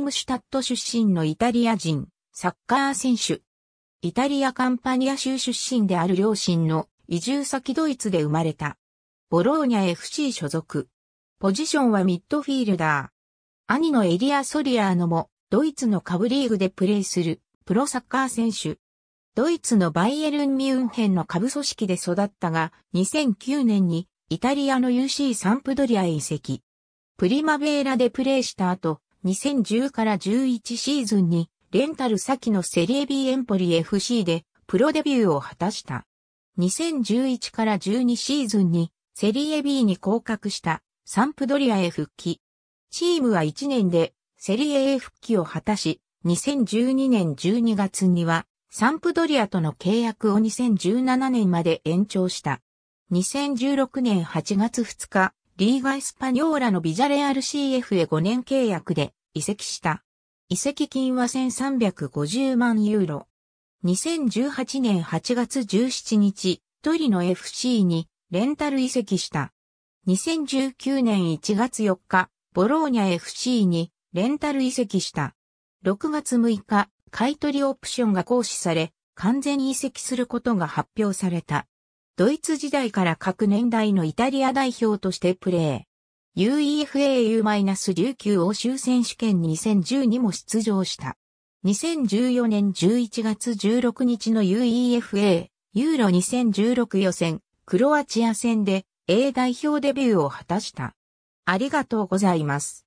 ルムシュタット出身のイタリア人、サッカー選手。イタリアカンパニア州出身である両親の移住先ドイツで生まれた。ボローニャ FC 所属。ポジションはミッドフィールダー。兄のエリア・ソリアーノも、ドイツの下部リーグでプレーする、プロサッカー選手。ドイツのバイエルン・ミュンヘンの下部組織で育ったが、2009年にイタリアの UC サンプドリアへ移籍。プリマベーラでプレーした後、2010から11シーズンに、レンタル先のセリエ B エンポリ FC で、プロデビューを果たした。2011から12シーズンに、セリエ B に降格した、サンプドリアへ復帰。チームは1年で、セリエへ復帰を果たし、2012年12月には、サンプドリアとの契約を2017年まで延長した。2016年8月2日、リーガ・エスパニョーラのビジャレアル CF へ5年契約で移籍した。移籍金は1350万ユーロ。2018年8月17日、トリノ FC にレンタル移籍した。2019年1月4日、ボローニャ FC にレンタル移籍した。6月6日、買取オプションが行使され、完全移籍することが発表された。ドイツ時代から各年代のイタリア代表としてプレー。UEFA U-19 欧州選手権2010にも出場した。2014年11月16日の UEFA ユーロ2016予選クロアチア戦で A 代表デビューを果たした。ありがとうございます。